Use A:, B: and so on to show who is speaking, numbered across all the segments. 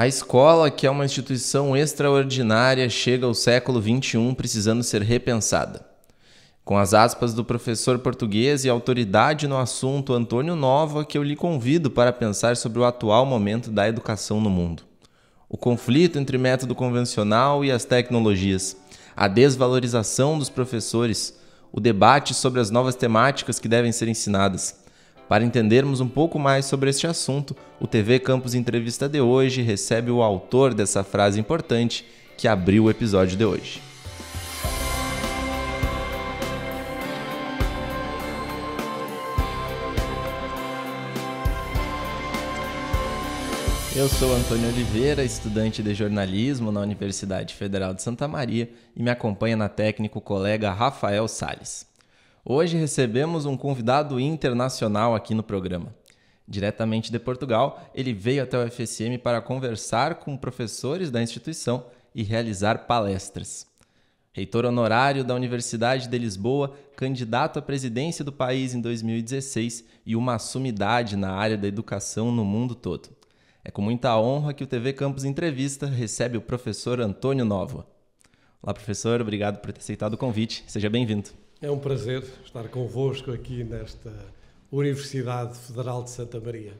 A: A escola, que é uma instituição extraordinária, chega ao século XXI precisando ser repensada. Com as aspas do professor português e autoridade no assunto Antônio Nova, que eu lhe convido para pensar sobre o atual momento da educação no mundo. O conflito entre método convencional e as tecnologias, a desvalorização dos professores, o debate sobre as novas temáticas que devem ser ensinadas, para entendermos um pouco mais sobre este assunto, o TV Campus Entrevista de hoje recebe o autor dessa frase importante que abriu o episódio de hoje. Eu sou Antônio Oliveira, estudante de jornalismo na Universidade Federal de Santa Maria e me acompanha na técnica o colega Rafael Sales. Hoje recebemos um convidado internacional aqui no programa. Diretamente de Portugal, ele veio até o FSM para conversar com professores da instituição e realizar palestras. Reitor honorário da Universidade de Lisboa, candidato à presidência do país em 2016 e uma sumidade na área da educação no mundo todo. É com muita honra que o TV Campus Entrevista recebe o professor Antônio Novo. Olá, professor, obrigado por ter aceitado o convite. Seja bem-vindo.
B: É um prazer estar convosco aqui nesta Universidade Federal de Santa Maria.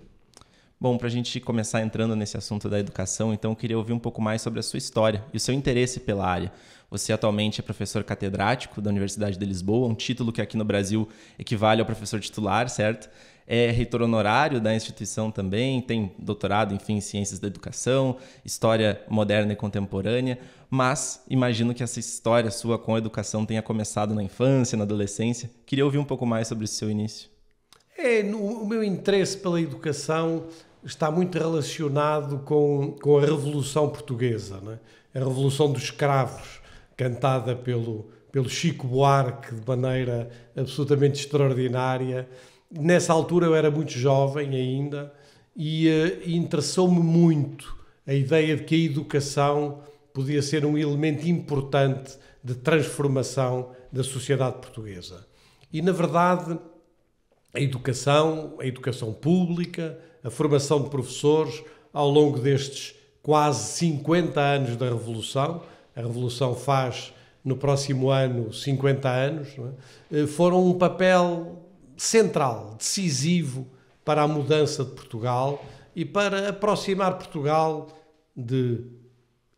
A: Bom, para a gente começar entrando nesse assunto da educação, então eu queria ouvir um pouco mais sobre a sua história e o seu interesse pela área. Você atualmente é professor catedrático da Universidade de Lisboa, um título que aqui no Brasil equivale ao professor titular, certo? é reitor honorário da instituição também, tem doutorado, enfim, em ciências da educação, história moderna e contemporânea, mas imagino que essa história sua com a educação tenha começado na infância, na adolescência. Queria ouvir um pouco mais sobre o seu início.
B: É, no, o meu interesse pela educação está muito relacionado com, com a Revolução Portuguesa, né? a Revolução dos Escravos, cantada pelo, pelo Chico Buarque de maneira absolutamente extraordinária nessa altura eu era muito jovem ainda e eh, interessou-me muito a ideia de que a educação podia ser um elemento importante de transformação da sociedade portuguesa. E na verdade, a educação, a educação pública, a formação de professores ao longo destes quase 50 anos da Revolução, a Revolução faz no próximo ano 50 anos, é? Eh, foram um papel central, decisivo para a mudança de Portugal e para aproximar Portugal de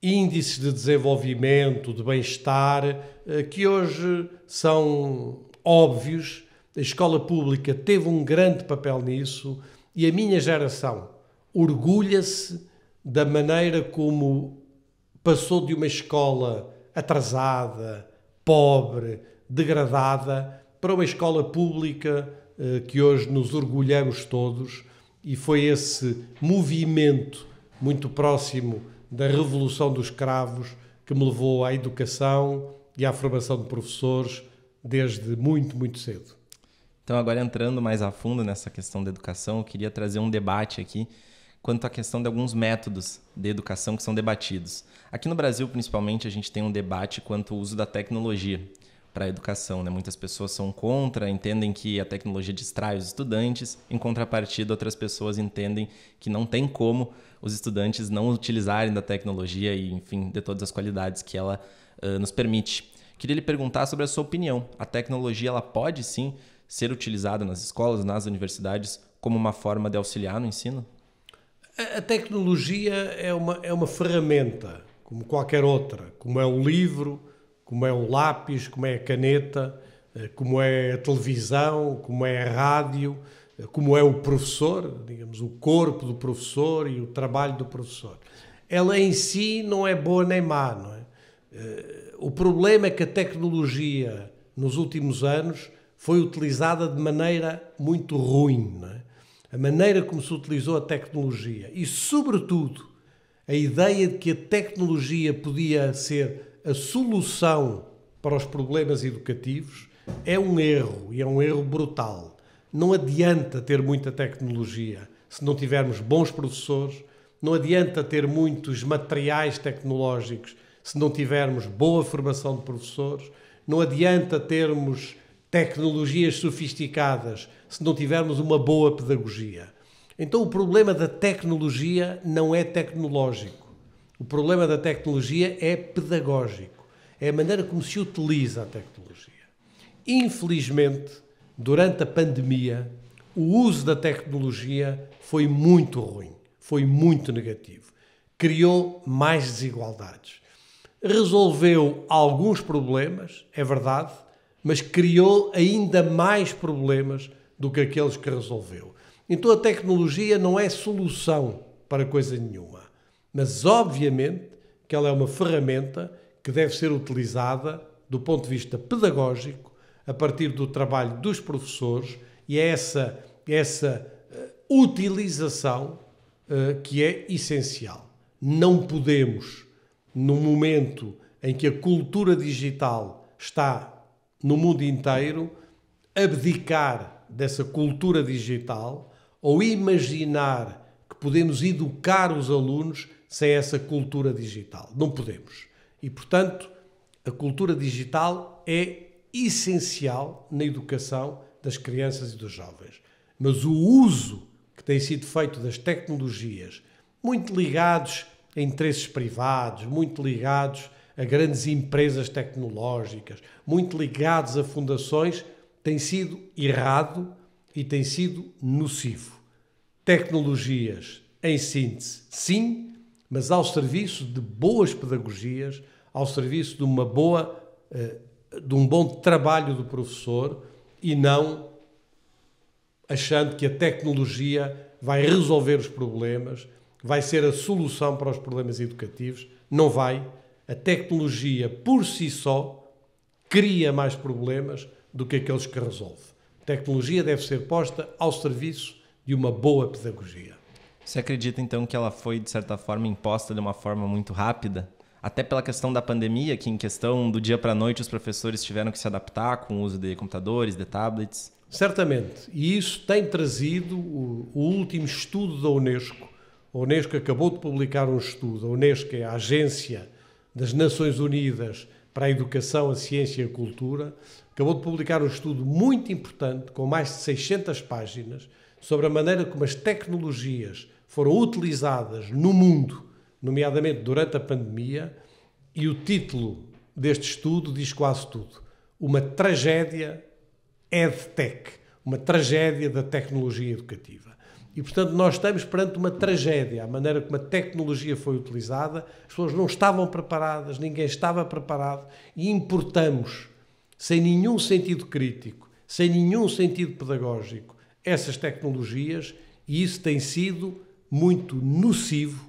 B: índices de desenvolvimento, de bem-estar, eh, que hoje são óbvios. A escola pública teve um grande papel nisso e a minha geração orgulha-se da maneira como passou de uma escola atrasada, pobre, degradada para uma escola pública eh, que hoje nos orgulhamos todos e foi esse movimento muito próximo da Revolução dos Cravos que me levou à educação e à formação de professores desde muito, muito cedo.
A: Então, agora entrando mais a fundo nessa questão da educação, eu queria trazer um debate aqui quanto à questão de alguns métodos de educação que são debatidos. Aqui no Brasil, principalmente, a gente tem um debate quanto ao uso da tecnologia para a educação. Né? Muitas pessoas são contra, entendem que a tecnologia distrai os estudantes, em contrapartida, outras pessoas entendem que não tem como os estudantes não utilizarem da tecnologia e, enfim, de todas as qualidades que ela uh, nos permite. Queria lhe perguntar sobre a sua opinião. A tecnologia ela pode sim ser utilizada nas escolas, nas universidades, como uma forma de auxiliar no ensino?
B: A tecnologia é uma, é uma ferramenta, como qualquer outra, como é o livro, como é o lápis, como é a caneta, eh, como é a televisão, como é a rádio, eh, como é o professor, digamos, o corpo do professor e o trabalho do professor. Ela em si não é boa nem má, não é? Eh, o problema é que a tecnologia nos últimos anos foi utilizada de maneira muito ruim, é? A maneira como se utilizou a tecnologia e, sobretudo, a ideia de que a tecnologia podia ser a solução para os problemas educativos é um erro e é um erro brutal. Não adianta ter muita tecnologia se não tivermos bons professores, não adianta ter muitos materiais tecnológicos se não tivermos boa formação de professores, não adianta termos tecnologias sofisticadas se não tivermos uma boa pedagogia. Então, o problema da tecnologia não é tecnológico. O problema da tecnologia é pedagógico, é a maneira como se utiliza a tecnologia. Infelizmente, durante a pandemia, o uso da tecnologia foi muito ruim, foi muito negativo. Criou mais desigualdades. Resolveu alguns problemas, é verdade, mas criou ainda mais problemas do que aqueles que resolveu. Então a tecnologia não é solução para coisa nenhuma. Mas, obviamente, que ela é uma ferramenta que deve ser utilizada do ponto de vista pedagógico, a partir do trabalho dos professores, e é essa, é essa eh, utilização uh, que é essencial. Não podemos, no momento em que a cultura digital está no mundo inteiro, abdicar dessa cultura digital ou imaginar que podemos educar os alunos sem essa cultura digital. Não podemos. E, portanto, a cultura digital é essencial na educação das crianças e dos jovens. Mas o uso que tem sido feito das tecnologias, muito ligados a interesses privados, muito ligados a grandes empresas tecnológicas, muito ligados a fundações, tem sido errado e tem sido nocivo. Tecnologias, em síntese, sim, mas ao serviço de boas pedagogias, ao serviço de uma boa eh, de um bom trabalho do professor e não achando que a tecnologia vai resolver os problemas, vai ser a solução para os problemas educativos, não vai. A tecnologia por si só cria mais problemas do que aqueles que resolve. A tecnologia deve ser posta
A: ao serviço de uma boa pedagogia. Você acredita então que ela foi de certa forma imposta de uma forma muito rápida? Até pela questão da pandemia, que em questão do dia para a noite os professores tiveram que se adaptar com o uso de computadores, de tablets. Certamente. E isso
B: tem trazido o, o último estudo da Unesco. A Unesco acabou de publicar um estudo. A Unesco é a agência das Nações Unidas para a Educação, a Ciência e a Cultura. Acabou de publicar um estudo muito importante, com mais de 600 páginas, sobre a maneira como as tecnologias foram utilizadas no mundo, nomeadamente durante a pandemia, e o título deste estudo diz quase tudo. Uma tragédia EdTech, uma tragédia da tecnologia educativa. E, portanto, nós estamos perante uma tragédia. A maneira como a tecnologia foi utilizada, as pessoas não estavam preparadas, ninguém estava preparado e importamos, sem nenhum sentido crítico, sem nenhum sentido pedagógico, essas tecnologias e isso tem sido muito nocivo,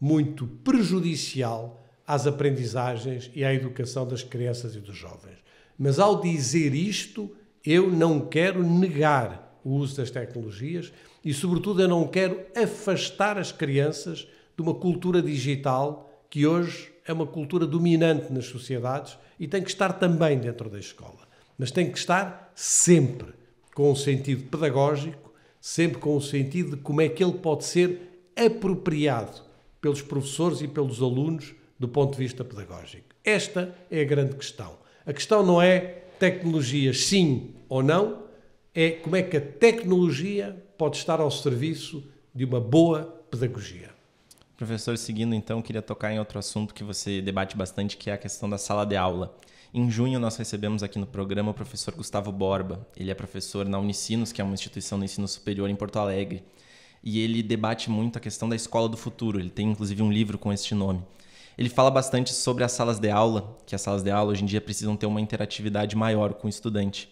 B: muito prejudicial às aprendizagens e à educação das crianças e dos jovens. Mas ao dizer isto, eu não quero negar o uso das tecnologias e, sobretudo, eu não quero afastar as crianças de uma cultura digital que hoje é uma cultura dominante nas sociedades e tem que estar também dentro da escola. Mas tem que estar sempre com um sentido pedagógico sempre com o sentido de como é que ele pode ser apropriado pelos professores e pelos alunos do ponto de vista pedagógico. Esta é a grande questão. A questão não é tecnologia sim ou não, é como é que a tecnologia pode estar ao serviço de uma boa
A: pedagogia. Professor, seguindo então, queria tocar em outro assunto que você debate bastante, que é a questão da sala de aula. Em junho, nós recebemos aqui no programa o professor Gustavo Borba. Ele é professor na Unicinos, que é uma instituição de ensino superior em Porto Alegre. E ele debate muito a questão da escola do futuro. Ele tem, inclusive, um livro com este nome. Ele fala bastante sobre as salas de aula, que as salas de aula hoje em dia precisam ter uma interatividade maior com o estudante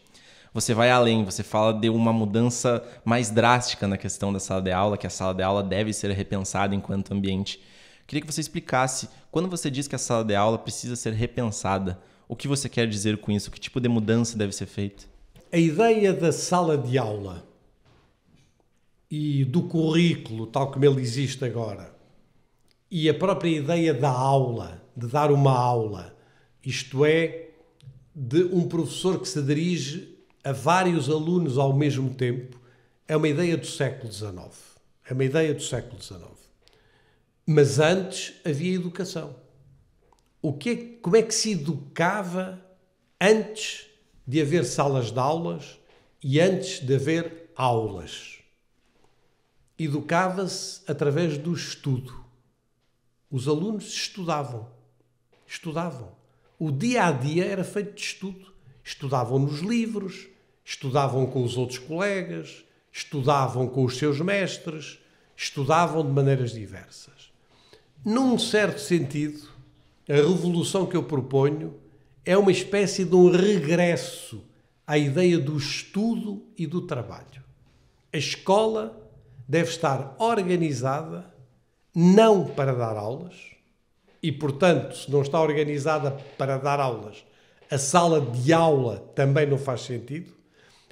A: você vai além, você fala de uma mudança mais drástica na questão da sala de aula, que a sala de aula deve ser repensada enquanto ambiente. Queria que você explicasse, quando você diz que a sala de aula precisa ser repensada, o que você quer dizer com isso? Que tipo de mudança deve ser feita?
B: A ideia da sala de aula e do currículo, tal como ele existe agora, e a própria ideia da aula, de dar uma aula, isto é, de um professor que se dirige a vários alunos ao mesmo tempo, é uma ideia do século XIX. É uma ideia do século XIX. Mas antes havia educação o que como é que se educava antes de haver salas de aulas e antes de haver aulas. Educava-se através do estudo. Os alunos estudavam. Estudavam. O dia a dia era feito de estudo. Estudavam nos livros, estudavam com os outros colegas, estudavam com os seus mestres, estudavam de maneiras diversas. Num certo sentido, a revolução que eu proponho é uma espécie de um regresso à ideia do estudo e do trabalho. A escola deve estar organizada não para dar aulas, e portanto, se não está organizada para dar aulas, a sala de aula também não faz sentido.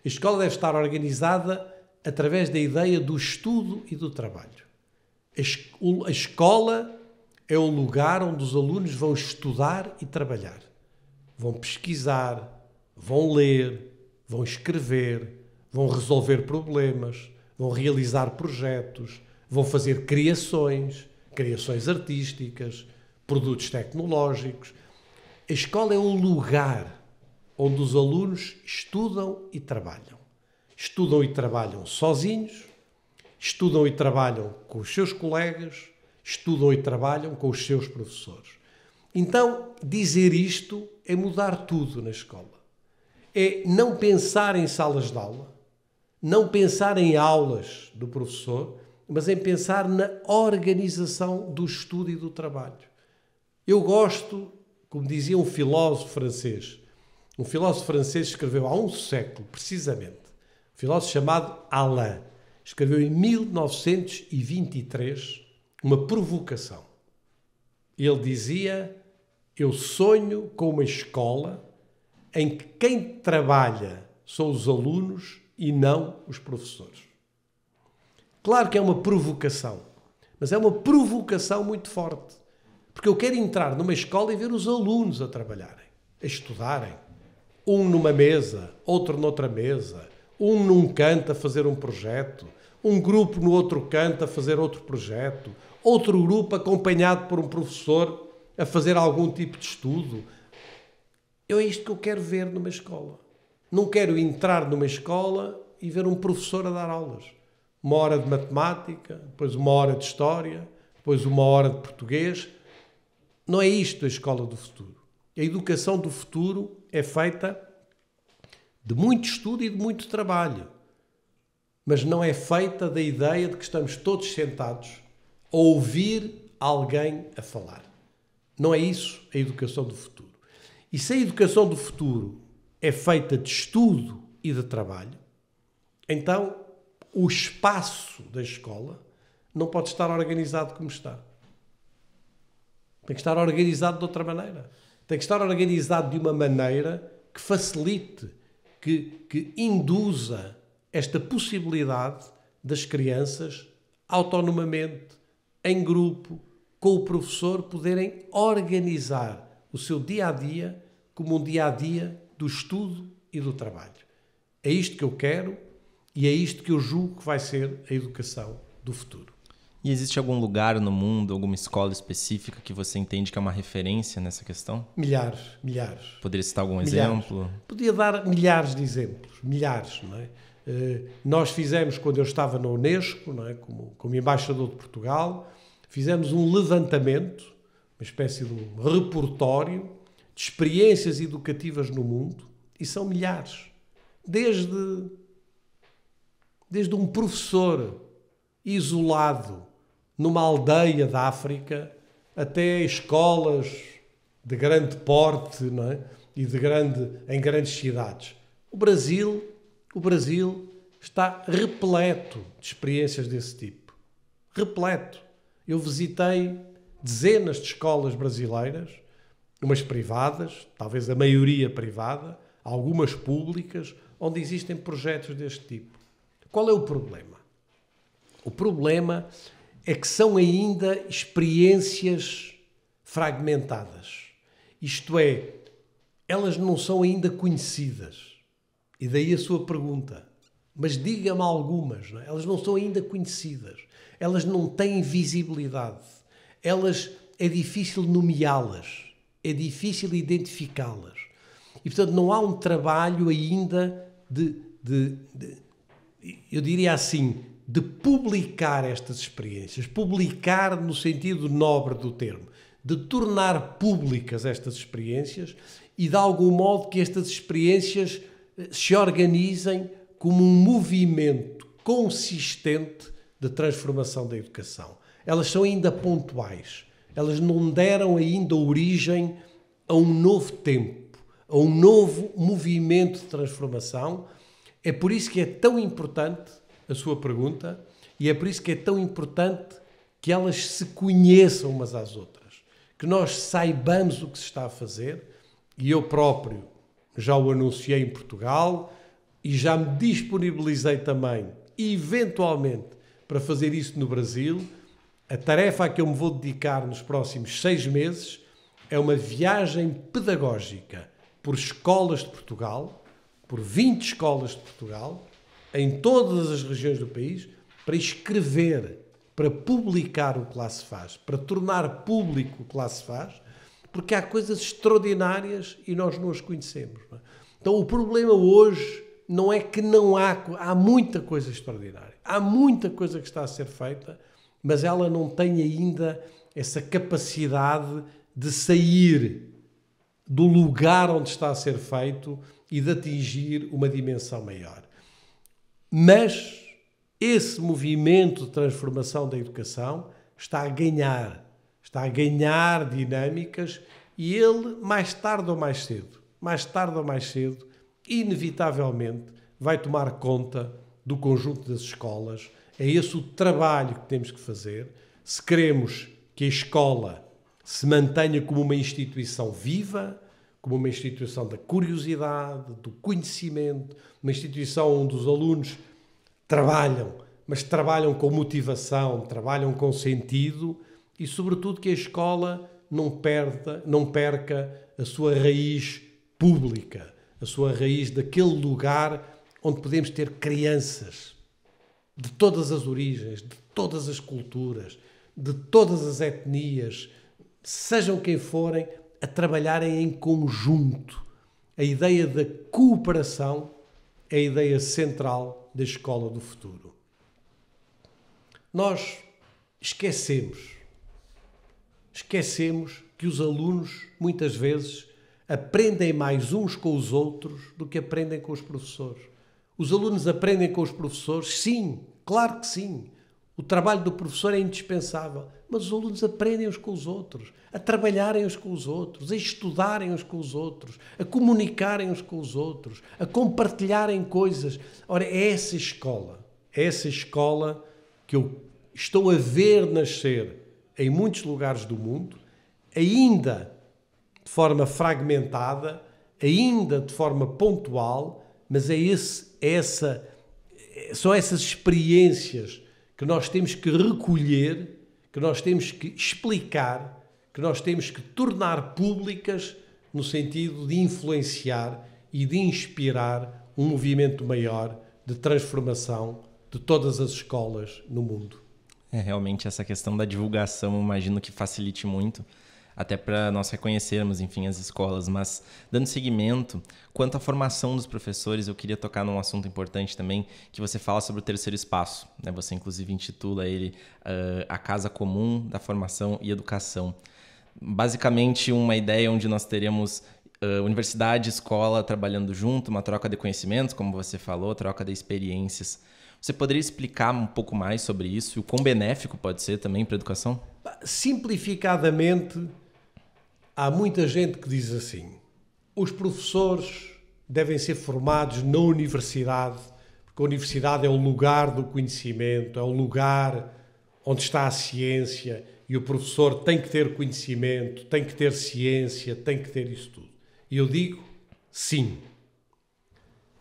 B: A escola deve estar organizada através da ideia do estudo e do trabalho. A escola é um lugar onde os alunos vão estudar e trabalhar. Vão pesquisar, vão ler, vão escrever, vão resolver problemas, vão realizar projetos, vão fazer criações, criações artísticas, produtos tecnológicos. A escola é um lugar onde os alunos estudam e trabalham. Estudam e trabalham sozinhos, estudam e trabalham com os seus colegas Estudam e trabalham com os seus professores. Então, dizer isto é mudar tudo na escola. É não pensar em salas de aula, não pensar em aulas do professor, mas em pensar na organização do estudo e do trabalho. Eu gosto, como dizia um filósofo francês, um filósofo francês escreveu há um século, precisamente, um filósofo chamado Alain, escreveu em 1923 uma provocação. Ele dizia: Eu sonho com uma escola em que quem trabalha são os alunos e não os professores. Claro que é uma provocação, mas é uma provocação muito forte. Porque eu quero entrar numa escola e ver os alunos a trabalharem, a estudarem. Um numa mesa, outro noutra mesa, um num canto a fazer um projeto, um grupo no outro canto a fazer outro projeto, outro grupo acompanhado por um professor a fazer algum tipo de estudo. É isto que eu quero ver numa escola. Não quero entrar numa escola e ver um professor a dar aulas. Uma hora de matemática, depois uma hora de história, depois uma hora de português. Não é isto a escola do futuro. A educação do futuro é feita de muito estudo e de muito trabalho, mas não é feita da ideia de que estamos todos sentados ouvir alguém a falar. Não é isso a educação do futuro. E se a educação do futuro é feita de estudo e de trabalho, então o espaço da escola não pode estar organizado como está. Tem que estar organizado de outra maneira. Tem que estar organizado de uma maneira que facilite, que, que induza esta possibilidade das crianças autonomamente, em grupo, com o professor, poderem organizar o seu dia a dia como um dia a dia do estudo e do trabalho. É isto que eu quero e é isto que eu julgo que vai ser a educação do futuro.
A: E existe algum lugar no mundo, alguma escola específica que você entende que é uma referência nessa questão? Milhares, milhares. Poderia citar algum milhares. exemplo?
B: Podia dar milhares de exemplos, milhares, não é? Eh, nós fizemos, quando eu estava na Unesco, não é? como, como embaixador de Portugal, fizemos um levantamento, uma espécie de um repertório de experiências educativas no mundo, e são milhares. Desde, desde um professor isolado numa aldeia da África até escolas de grande porte não é? e de grande, em grandes cidades. O Brasil, o Brasil está repleto de experiências desse tipo. Repleto. Eu visitei dezenas de escolas brasileiras, umas privadas, talvez a maioria privada, algumas públicas, onde existem projetos deste tipo. Qual é o problema? O problema é que são ainda experiências fragmentadas. Isto é, elas não são ainda conhecidas. E daí a sua pergunta. Mas diga-me algumas, não é? elas não são ainda conhecidas elas não têm visibilidade, elas é difícil nomeá-las, é difícil identificá-las. E, portanto, não há um trabalho ainda de, de, de, eu diria assim, de publicar estas experiências, publicar no sentido nobre do termo, de tornar públicas estas experiências e, de algum modo, que estas experiências eh, se organizem como um movimento consistente de transformação da educação. Elas são ainda pontuais. Elas não deram ainda origem a um novo tempo, a um novo movimento de transformação. É por isso que é tão importante a sua pergunta e é por isso que é tão importante que elas se conheçam umas às outras, que nós saibamos o que se está a fazer e eu próprio já o anunciei em Portugal e já me disponibilizei também, eventualmente, para fazer isso no Brasil. A tarefa a que eu me vou dedicar nos próximos seis meses é uma viagem pedagógica por escolas de Portugal, por 20 escolas de Portugal, em todas as regiões do país, para escrever, para publicar o que lá se faz, para tornar público o que lá se faz, porque há coisas extraordinárias e nós não as conhecemos. Não é? Então o problema hoje não é que não há, há muita coisa extraordinária. Há muita coisa que está a ser feita, mas ela não tem ainda essa capacidade de sair do lugar onde está a ser feito e de atingir uma dimensão maior. Mas esse movimento de transformação da educação está a ganhar, está a ganhar dinâmicas e ele, mais tarde ou mais cedo, mais tarde ou mais cedo, inevitavelmente vai tomar conta do conjunto das escolas. É esse o trabalho que temos que fazer se queremos que a escola se mantenha como uma instituição viva, como uma instituição da curiosidade, do conhecimento, uma instituição onde os alunos trabalham, mas trabalham com motivação, trabalham com sentido e, sobretudo, que a escola não perda, não perca a sua raiz pública, a sua raiz daquele lugar onde podemos ter crianças de todas as origens, de todas as culturas, de todas as etnias, sejam quem forem, a trabalharem em conjunto. A ideia da cooperação é a ideia central da escola do futuro. Nós esquecemos, esquecemos que os alunos muitas vezes aprendem mais uns com os outros do que aprendem com os professores. Os alunos aprendem com os professores? Sim, claro que sim. O trabalho do professor é indispensável, mas os alunos aprendem uns com os outros, a trabalharem uns com os outros, a estudarem uns com os outros, a comunicarem uns com os outros, a compartilharem coisas. Ora, é essa escola, é essa escola que eu estou a ver nascer em muitos lugares do mundo, ainda de forma fragmentada, ainda de forma pontual, mas é, esse, é essa, são essas experiências que nós temos que recolher, que nós temos que explicar, que nós temos que tornar públicas no sentido de influenciar e de inspirar um movimento maior de transformação de todas as escolas no mundo.
A: É, realmente essa questão da divulgação, imagino que facilite muito até para nós reconhecermos, enfim, as escolas. Mas, dando seguimento, quanto à formação dos professores, eu queria tocar num assunto importante também, que você fala sobre o terceiro espaço. Né? Você, inclusive, intitula ele uh, A Casa Comum da Formação e Educação. Basicamente, uma ideia onde nós teremos Uh, universidade escola trabalhando junto, uma troca de conhecimentos, como você falou, troca de experiências. Você poderia explicar um pouco mais sobre isso e o quão benéfico pode ser também para a educação? Simplificadamente,
B: Há muita gente que diz assim: os professores devem ser formados na universidade, porque a universidade é o lugar do conhecimento, é o lugar onde está a ciência e o professor tem que ter conhecimento, tem que ter ciência, tem que ter isso tudo. E eu digo sim.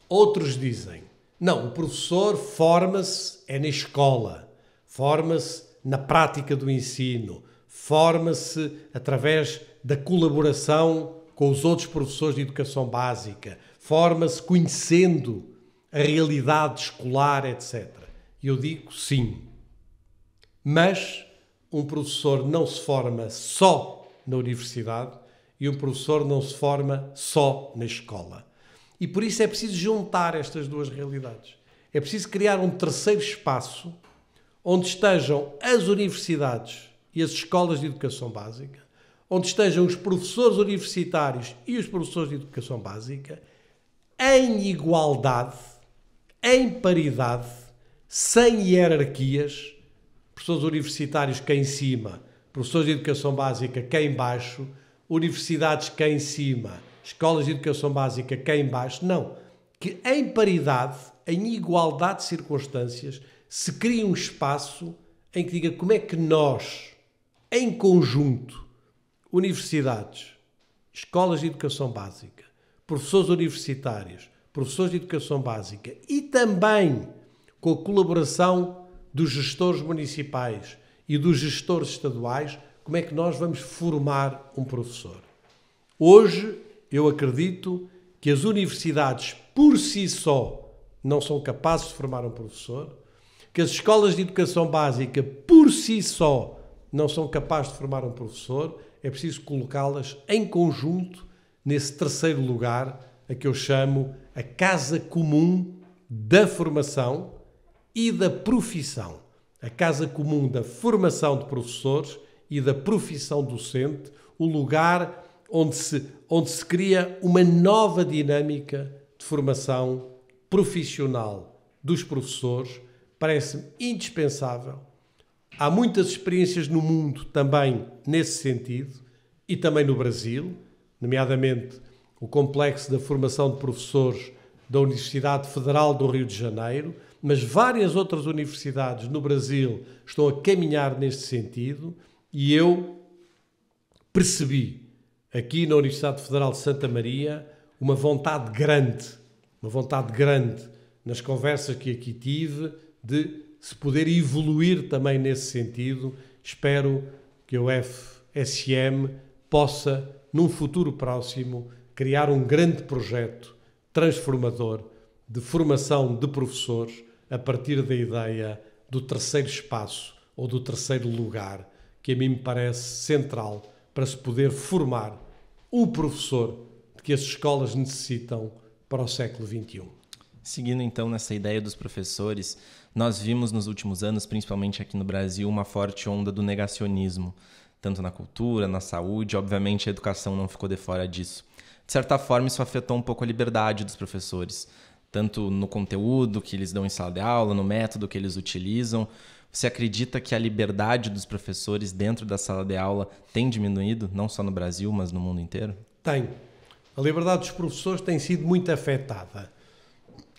B: Outros dizem: não, o professor forma-se é na escola, forma-se na prática do ensino, forma-se através da colaboração com os outros professores de educação básica, forma-se conhecendo a realidade escolar, etc. E eu digo sim. Mas um professor não se forma só na universidade e um professor não se forma só na escola. E por isso é preciso juntar estas duas realidades. É preciso criar um terceiro espaço onde estejam as universidades e as escolas de educação básica, onde estejam os professores universitários e os professores de educação básica em igualdade, em paridade, sem hierarquias, professores universitários cá em cima, professores de educação básica cá em baixo, universidades cá em cima, escolas de educação básica cá em baixo, não, que em paridade, em igualdade de circunstâncias, se crie um espaço em que diga como é que nós, em conjunto, universidades, escolas de educação básica, professores universitários, professores de educação básica e também com a colaboração dos gestores municipais e dos gestores estaduais, como é que nós vamos formar um professor. Hoje, eu acredito que as universidades por si só não são capazes de formar um professor, que as escolas de educação básica por si só não são capazes de formar um professor, é preciso colocá-las em conjunto nesse terceiro lugar, a que eu chamo a casa comum da formação e da profissão. A casa comum da formação de professores e da profissão docente, o lugar onde se, onde se cria uma nova dinâmica de formação profissional dos professores, parece-me indispensável Há muitas experiências no mundo também nesse sentido e também no Brasil, nomeadamente o complexo da formação de professores da Universidade Federal do Rio de Janeiro, mas várias outras universidades no Brasil estão a caminhar neste sentido e eu percebi aqui na Universidade Federal de Santa Maria uma vontade grande, uma vontade grande nas conversas que aqui tive de se puder evoluir também nesse sentido, espero que o FSM possa, num futuro próximo, criar um grande projeto transformador de formação de professores a partir da ideia do terceiro espaço ou do terceiro lugar, que a mim me parece central para se poder formar o professor que as escolas necessitam para o século XXI.
A: Seguindo então nessa ideia dos professores, nós vimos nos últimos anos, principalmente aqui no Brasil, uma forte onda do negacionismo, tanto na cultura, na saúde, obviamente a educação não ficou de fora disso. De certa forma, isso afetou um pouco a liberdade dos professores, tanto no conteúdo que eles dão em sala de aula, no método que eles utilizam. Você acredita que a liberdade dos professores dentro da sala de aula tem diminuído, não só no Brasil, mas no mundo inteiro?
B: Tem. A liberdade dos professores tem sido muito afetada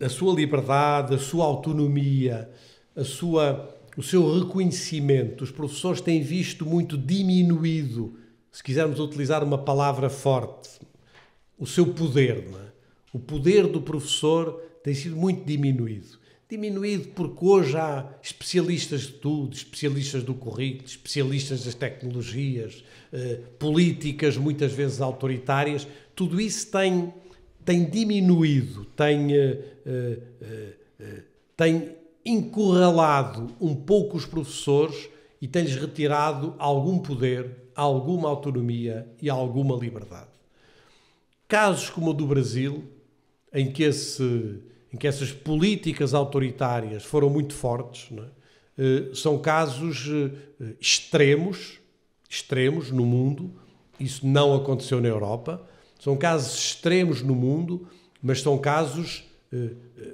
B: a sua liberdade, a sua autonomia, a sua, o seu reconhecimento. Os professores têm visto muito diminuído, se quisermos utilizar uma palavra forte, o seu poder. É? O poder do professor tem sido muito diminuído. Diminuído porque hoje há especialistas de tudo, especialistas do currículo, especialistas das tecnologias, eh, políticas muitas vezes autoritárias. Tudo isso tem tem diminuído, tem, eh, eh, eh, tem encurralado um pouco os professores e tem-lhes retirado algum poder, alguma autonomia e alguma liberdade. Casos como o do Brasil, em que, esse, em que essas políticas autoritárias foram muito fortes, é? são casos extremos, extremos no mundo. Isso não aconteceu na Europa são casos extremos no mundo, mas são casos eh, eh,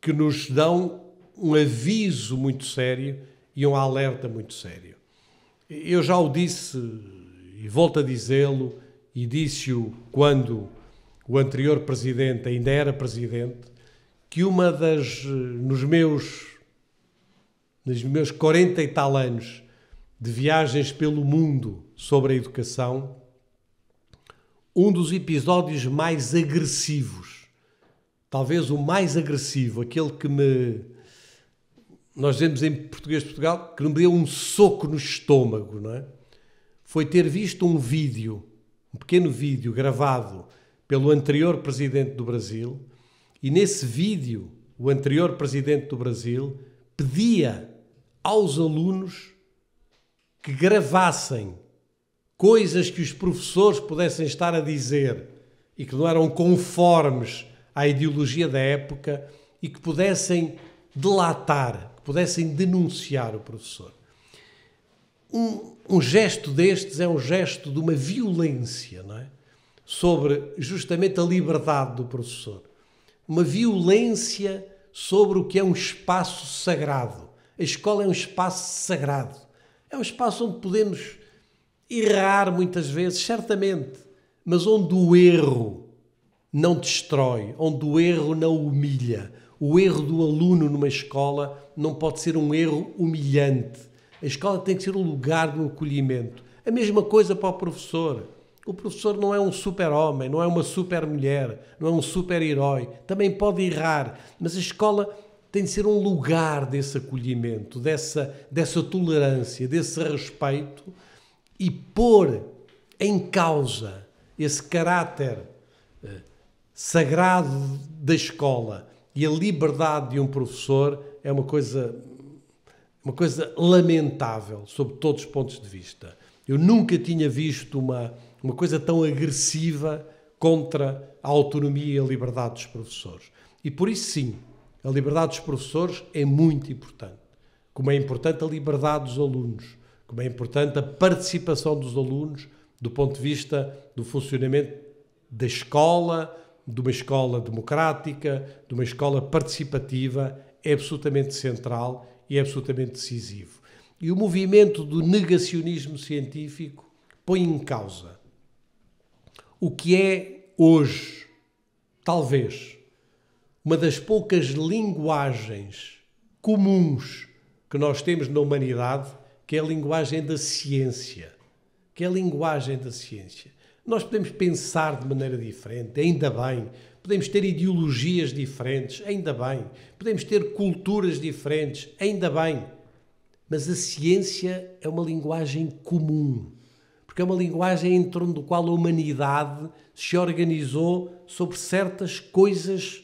B: que nos dão um aviso muito sério e um alerta muito sério. Eu já o disse e volto a dizê-lo, e disse-o quando o anterior presidente ainda era presidente, que uma das, eh, nos meus, nos meus 40 e tal anos de viagens pelo mundo sobre a educação, um dos episódios mais agressivos, talvez o mais agressivo, aquele que me. Nós dizemos em português de Portugal que me deu um soco no estômago, não é? Foi ter visto um vídeo, um pequeno vídeo gravado pelo anterior presidente do Brasil, e nesse vídeo, o anterior presidente do Brasil pedia aos alunos que gravassem coisas que os professores pudessem estar a dizer e que não eram conformes à ideologia da época e que pudessem delatar, que pudessem denunciar o professor. Um, um gesto destes é um gesto de uma violência não é? sobre justamente a liberdade do professor. Uma violência sobre o que é um espaço sagrado. A escola é um espaço sagrado. É um espaço onde podemos errar muitas vezes, certamente, mas onde o erro não destrói, onde o erro não humilha. O erro do aluno numa escola não pode ser um erro humilhante. A escola tem que ser um lugar do acolhimento. A mesma coisa para o professor. O professor não é um super-homem, não é uma super-mulher, não é um super-herói. Também pode errar, mas a escola tem de ser um lugar desse acolhimento, dessa, dessa tolerância, desse respeito e pôr em causa esse caráter eh, sagrado da escola e a liberdade de um professor é uma coisa uma coisa lamentável sob todos os pontos de vista. Eu nunca tinha visto uma, uma coisa tão agressiva contra a autonomia e a liberdade dos professores. E por isso, sim, a liberdade dos professores é muito importante, como é importante a liberdade dos alunos como é importante a participação dos alunos do ponto de vista do funcionamento da escola, de uma escola democrática, de uma escola participativa, é absolutamente central e é absolutamente decisivo. E o movimento do negacionismo científico põe em causa o que é hoje, talvez, uma das poucas linguagens comuns que nós temos na humanidade que é a linguagem da ciência. Que é a linguagem da ciência. Nós podemos pensar de maneira diferente, ainda bem. Podemos ter ideologias diferentes, ainda bem. Podemos ter culturas diferentes, ainda bem. Mas a ciência é uma linguagem comum, porque é uma linguagem em torno do qual a humanidade se organizou sobre certas coisas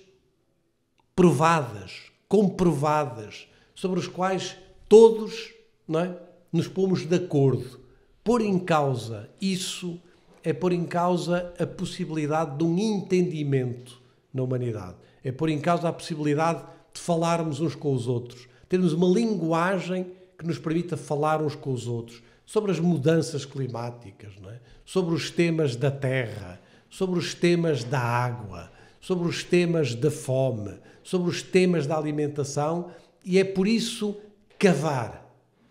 B: provadas, comprovadas, sobre as quais todos, não é? nos pomos de acordo. Pôr em causa isso é pôr em causa a possibilidade de um entendimento na humanidade. É pôr em causa a possibilidade de falarmos uns com os outros, termos uma linguagem que nos permita falar uns com os outros sobre as mudanças climáticas, é? sobre os temas da terra, sobre os temas da água, sobre os temas da fome, sobre os temas da alimentação, e é por isso cavar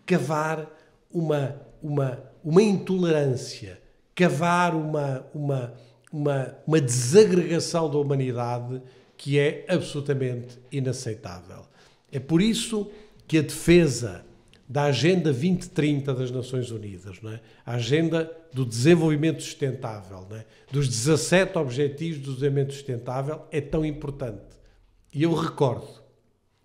B: cavar uma, uma, uma intolerância, cavar uma, uma, uma, uma desagregação da humanidade que é absolutamente inaceitável. É por isso que a defesa da Agenda 2030 das Nações Unidas, é? a Agenda do Desenvolvimento Sustentável, é? dos 17 Objetivos do Desenvolvimento Sustentável, é tão importante. E eu recordo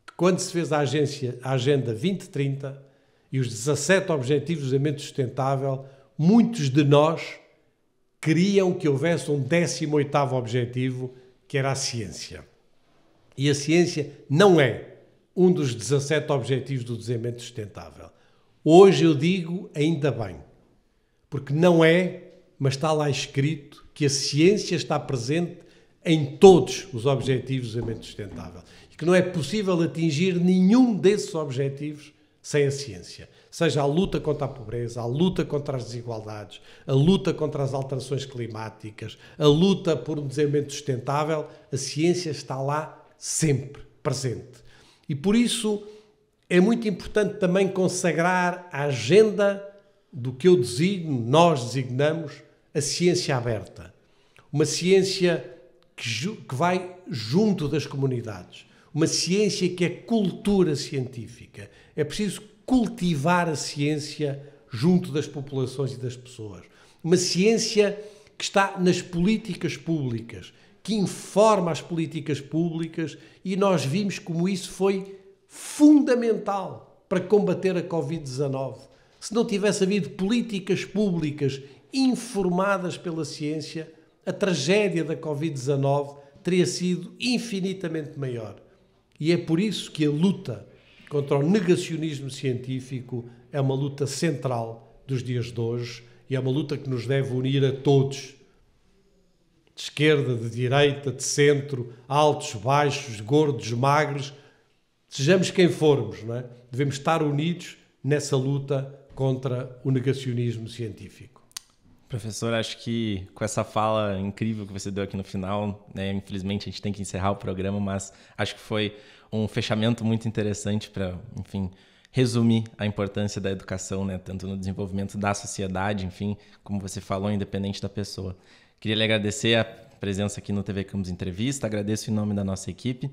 B: que quando se fez a, agência, a Agenda 2030, e os 17 Objetivos de Desenvolvimento Sustentável, muitos de nós queriam que houvesse um 18º objetivo, que era a ciência. E a ciência não é um dos 17 Objetivos do Desenvolvimento Sustentável. Hoje eu digo ainda bem, porque não é, mas está lá escrito que a ciência está presente em todos os objetivos do desenvolvimento sustentável e que não é possível atingir nenhum desses objetivos sem a ciência. Seja a luta contra a pobreza, a luta contra as desigualdades, a luta contra as alterações climáticas, a luta por um desenvolvimento sustentável, a ciência está lá sempre presente. E por isso é muito importante também consagrar a agenda do que eu designo, nós designamos, a ciência aberta. Uma ciência que, que vai junto das comunidades uma ciência que é cultura científica. É preciso cultivar a ciência junto das populações e das pessoas. Uma ciência que está nas políticas públicas, que informa as políticas públicas e nós vimos como isso foi fundamental para combater a Covid-19. Se não tivesse havido políticas públicas informadas pela ciência, a tragédia da Covid-19 teria sido infinitamente maior. E é por isso que a luta contra o negacionismo científico é uma luta central dos dias de hoje e é uma luta que nos deve unir a todos. De esquerda, de direita, de centro, altos, baixos, gordos, magros, sejamos quem formos, não é? devemos estar unidos nessa luta contra o negacionismo científico.
A: Professor, acho que com essa fala incrível que você deu aqui no final, né, infelizmente a gente tem que encerrar o programa, mas acho que foi um fechamento muito interessante para, enfim, resumir a importância da educação, né, tanto no desenvolvimento da sociedade, enfim, como você falou, independente da pessoa. Queria lhe agradecer a presença aqui no TV Campos Entrevista, agradeço em nome da nossa equipe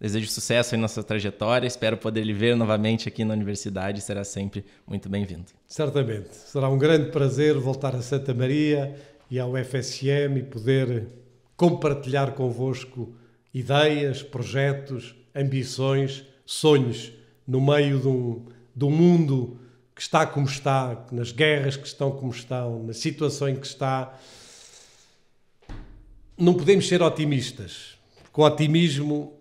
A: Desejo sucesso aí nossa trajetória, espero poder lhe ver novamente aqui na universidade, será sempre muito bem-vindo.
B: Certamente, será um grande prazer voltar a Santa Maria e ao FSM e poder compartilhar convosco ideias, projetos, ambições, sonhos no meio de um, de um mundo que está como está, nas guerras que estão como estão, na situação em que está. Não podemos ser otimistas, porque o otimismo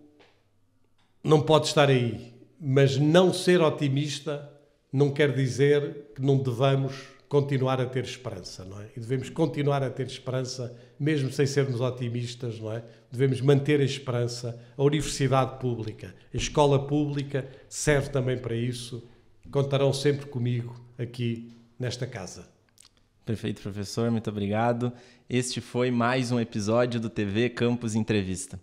B: não pode estar aí. Mas não ser otimista não quer dizer que não devamos continuar a ter esperança, não é? E devemos continuar a ter esperança, mesmo sem sermos otimistas, não é? Devemos manter a esperança. A universidade pública, a escola pública serve também para isso. Contarão sempre comigo aqui nesta casa.
A: Perfeito, professor, muito obrigado. Este foi mais um episódio do TV Campus Entrevista.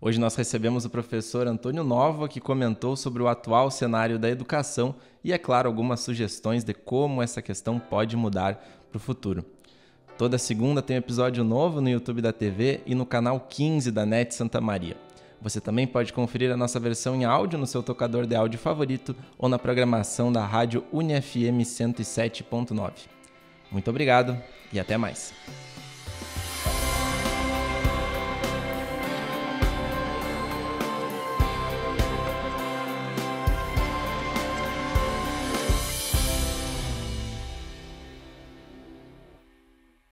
A: Hoje nós recebemos o professor Antônio Nova, que comentou sobre o atual cenário da educação e, é claro, algumas sugestões de como essa questão pode mudar para o futuro. Toda segunda tem um episódio novo no YouTube da TV e no canal 15 da NET Santa Maria. Você também pode conferir a nossa versão em áudio no seu tocador de áudio favorito ou na programação da rádio UniFM 107.9. Muito obrigado e até mais!